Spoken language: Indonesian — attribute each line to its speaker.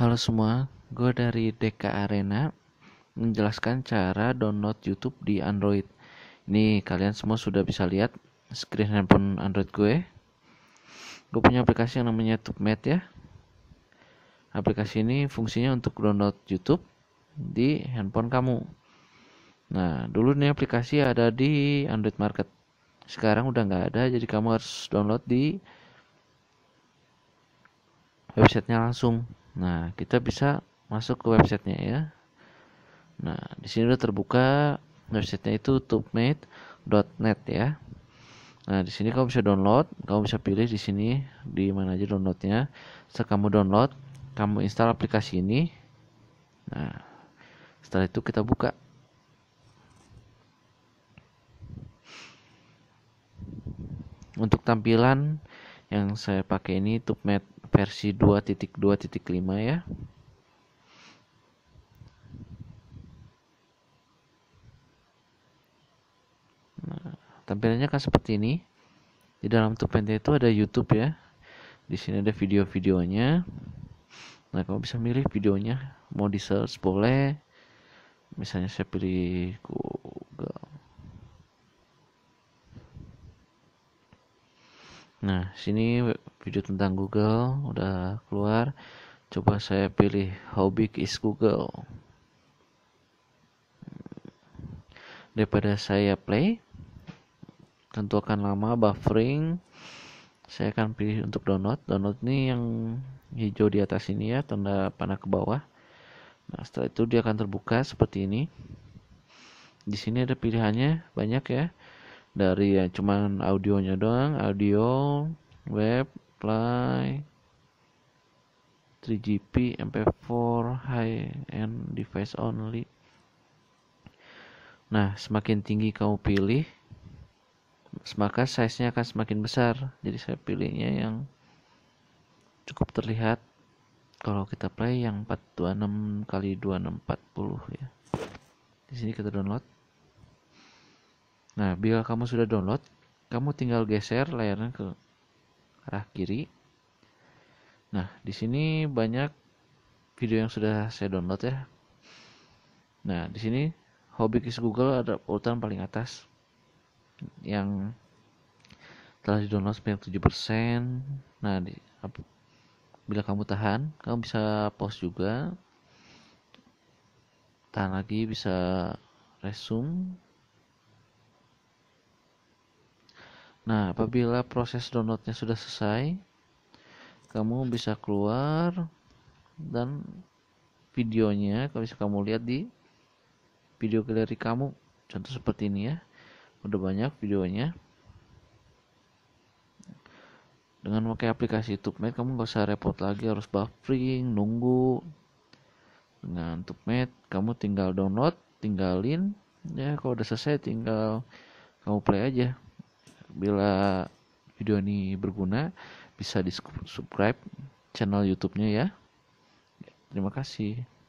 Speaker 1: Halo semua, gue dari DK Arena menjelaskan cara download YouTube di Android. Ini kalian semua sudah bisa lihat screen handphone Android gue. Gue punya aplikasi yang namanya TubeMate ya. Aplikasi ini fungsinya untuk download YouTube di handphone kamu. Nah, dulu nih aplikasi ada di Android Market. Sekarang udah nggak ada, jadi kamu harus download di websitenya langsung. Nah, kita bisa masuk ke websitenya ya. Nah, di sini udah terbuka websitenya itu tubemate.net ya. Nah, di sini kamu bisa download, kamu bisa pilih di sini di mana aja downloadnya. Setelah kamu download, kamu install aplikasi ini. Nah, setelah itu kita buka. Untuk tampilan yang saya pakai ini TubeMate versi 2.2.5 ya. Nah, tampilannya kan seperti ini. Di dalam Tupente itu ada YouTube ya. Di sini ada video-videonya. Nah, kamu bisa milih videonya mau di search boleh. Misalnya saya pilih Google. Nah, sini video tentang Google udah keluar coba saya pilih how big is Google hmm. daripada saya play tentu akan lama buffering saya akan pilih untuk download download ini yang hijau di atas ini ya tanda panah ke bawah nah setelah itu dia akan terbuka seperti ini di sini ada pilihannya banyak ya dari ya cuman audionya doang audio web supply 3GP MP4 high end device only nah semakin tinggi kamu pilih maka size nya akan semakin besar jadi saya pilihnya yang cukup terlihat kalau kita play yang 426 kali 2640 ya di sini kita download nah bila kamu sudah download kamu tinggal geser layarnya ke arah kiri. Nah, di sini banyak video yang sudah saya download ya. Nah, di sini hobi kis Google ada urutan paling atas yang telah didownload sebanyak persen. Nah, di, ap, bila kamu tahan, kamu bisa pause juga. Tahan lagi bisa resume Nah, apabila proses downloadnya sudah selesai, kamu bisa keluar dan videonya kalau bisa kamu lihat di video galeri kamu. Contoh seperti ini ya. Udah banyak videonya. Dengan pakai aplikasi TubeMate kamu nggak usah repot lagi harus buffering, nunggu. Dengan Mate, kamu tinggal download, tinggalin. Ya, kalau udah selesai tinggal kamu play aja. Bila video ini berguna, bisa di subscribe channel YouTube-nya ya. Terima kasih.